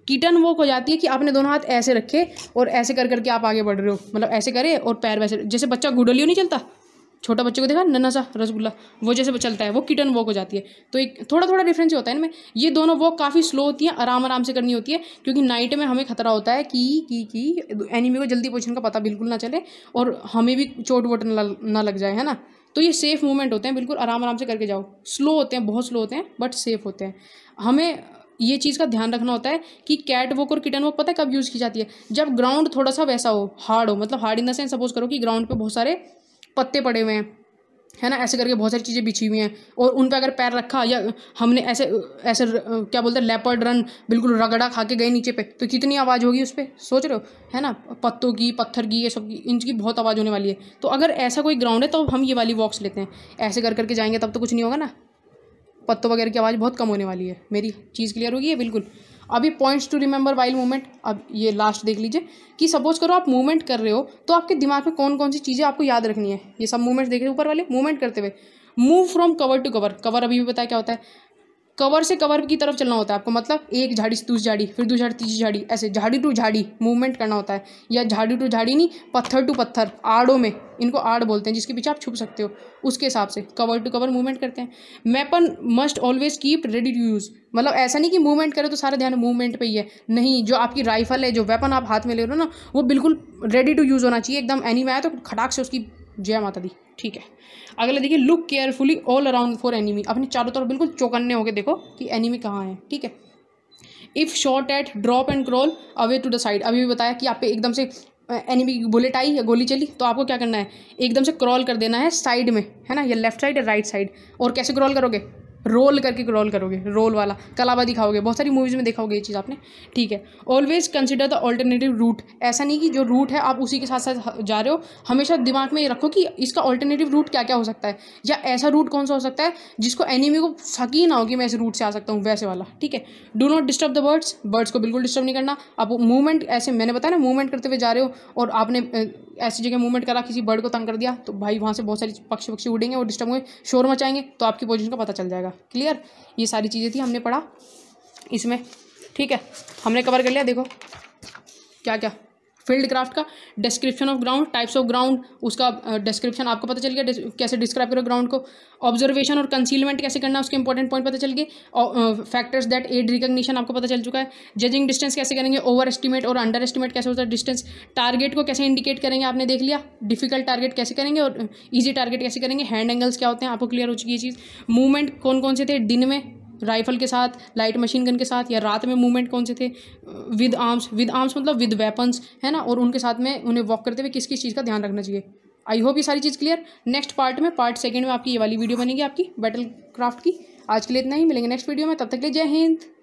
कीटन वॉक हो जाती है कि आपने दोनों हाथ ऐसे रखे और ऐसे कर करके आप आगे बढ़ रहे हो मतलब ऐसे करे और पैर वैसे जैसे बच्चा गुडलियो नहीं चलता छोटा बच्चे को देखा नन्ना सा रसगुल्ला वो जैसे चलता है वो किटन वॉक हो जाती है तो एक थोड़ा थोड़ा डिफरेंस होता है इनमें ये दोनों वॉक काफ़ी स्लो होती है आराम आराम से करनी होती है क्योंकि नाइट में हमें खतरा होता है कि कि कि एनिमी को जल्दी पोजिशन का पता बिल्कुल ना चले और हमें भी चोट वोट ना लग जाए है ना तो ये सेफ़ मूवमेंट होते हैं बिल्कुल आराम आराम से करके जाओ स्लो होते हैं बहुत स्लो होते हैं बट सेफ़ होते हैं हमें ये चीज़ का ध्यान रखना होता है कि कैट वॉक और किटन वॉक पता है कब यूज़ की जाती है जब ग्राउंड थोड़ा सा वैसा हो हार्ड हो मतलब hard in the sense suppose करो कि ग्राउंड पे बहुत सारे पत्ते पड़े हुए हैं है ना ऐसे करके बहुत सारी चीज़ें बिछी हुई हैं और उन पर अगर पैर रखा या हमने ऐसे ऐसे क्या बोलते हैं लेपर्ड रन बिल्कुल रगड़ा खा के गए नीचे पे तो कितनी आवाज़ होगी उस पर सोच रहे हो है ना पत्तों की पत्थर की ये सब की इनकी बहुत आवाज़ होने वाली है तो अगर ऐसा कोई ग्राउंड है तो हम ये वाली वॉक्स लेते हैं ऐसे कर करके जाएंगे तब तो कुछ नहीं होगा ना पत्तों वगैरह की आवाज़ बहुत कम होने वाली है मेरी चीज़ क्लियर होगी है बिल्कुल अभी points to remember while movement अब ये लास्ट देख लीजिए कि सपोज करो आप मूवमेंट कर रहे हो तो आपके दिमाग में कौन कौन सी चीज़ें आपको याद रखनी है ये सब मूवमेंट्स देख रहे हो ऊपर वाले मूवमेंट करते हुए move from cover to cover cover अभी भी बताया क्या होता है कवर से कवर की तरफ चलना होता है आपको मतलब एक झाड़ी से दूसरी झाड़ी फिर दूसरी झाड़ी तीसरी झाड़ी ऐसे झाड़ी टू झाड़ी मूवमेंट करना होता है या झाड़ी टू झाड़ी नहीं पत्थर टू पत्थर आड़ों में इनको आड़ बोलते हैं जिसके पीछे आप छुप सकते हो उसके हिसाब से कवर टू कवर मूवमेंट करते हैं weapon must always keep ready to use मतलब ऐसा नहीं कि मूवमेंट करे तो सारा ध्यान मूवमेंट पर ही है नहीं जो आपकी राइफल है जो वेपन आप हाथ में ले रहे हो ना वो बिल्कुल रेडी टू यूज़ होना चाहिए एकदम एनिमे आया तो खटाक से उसकी जय माता दी ठीक है अगला देखिए look carefully all around for enemy अपने चारों तरफ बिल्कुल चौकन्ने होकर देखो कि एनिमी कहाँ है ठीक है if shot at drop and crawl away to the side अभी भी बताया कि आप पे एकदम से एनिमी की बुलेट आई या गोली चली तो आपको क्या करना है एकदम से क्रॉल कर देना है साइड में है ना या लेफ्ट साइड या राइट साइड और कैसे क्रॉल करोगे रोल करके रोल करोगे रोल वाला कलावा दिखाओगे बहुत सारी मूवीज़ में देखा होगा ये चीज़ आपने ठीक है always consider the alternative route ऐसा नहीं कि जो रूट है आप उसी के साथ साथ जा रहे हो हमेशा दिमाग में ये रखो कि इसका ऑल्टरनेटिव रूट क्या क्या हो सकता है या ऐसा रूट कौन सा हो सकता है जिसको एनिमी को फकी ना हो कि मैं इस रूट से आ सकता हूँ वैसे वाला ठीक है do not disturb the birds birds को बिल्कुल डिस्टर्ब नहीं करना आप मूवमेंट ऐसे मैंने बताया ना मूवमेंट करते हुए जा रहे हो और आपने ऐसी जगह मूवमेंट करा किसी बर्ड को तंग कर दिया तो भाई वहाँ से बहुत सारी पक्षी पक्षी उड़ेंगे और डिस्टर्ब हुए शोर मचाएंगे तो आपकी पोजिशन का पता चल जाएगा जाएगा क्लियर ये सारी चीज़ें थी हमने पढ़ा इसमें ठीक है हमने कवर कर लिया देखो क्या क्या फील्ड क्राफ्ट का description of ground types of ground उसका डिस्क्रिप्शन आपको पता चल गया कैसे डिस्क्राइब करो ग्राउंड को ऑब्जर्वेशन और कंसीलमेंट कैसे करना है उसके इंपॉर्टेंट पॉइंट पता चल गए फैक्टर्स दैट एड रिकग्निशन आपको पता चल चुका है जजिंग डिस्टेंस कैसे करेंगे ओवर एस्टिमेट और अंडर एस्टिमेट कैसे होता है डिस्टेंस टारगेट को कैसे इंडिकेट करेंगे आपने देख लिया डिफिकल्ट टारगेट कैसे करेंगे और ईजी टारगेट कैसे करेंगे हैंड एंगल्स क्या होते हैं आपको क्लियर हो चुकी है चीज़ मूवमेंट कौन कौन से थे दिन में राइफल के साथ लाइट मशीन गन के साथ या रात में मूवमेंट कौन से थे विद आर्म्स विद आर्म्स मतलब विद वेपन्स है ना और उनके साथ में उन्हें वॉक करते हुए किस किस चीज़ का ध्यान रखना चाहिए आई होप ये सारी चीज़ क्लियर नेक्स्ट पार्ट में पार्ट सेकेंड में आपकी ये वाली वीडियो बनेगी आपकी बैटल क्राफ्ट की आज के लिए इतना ही मिलेंगे नेक्स्ट वीडियो में तब तक के लिए जय हिंद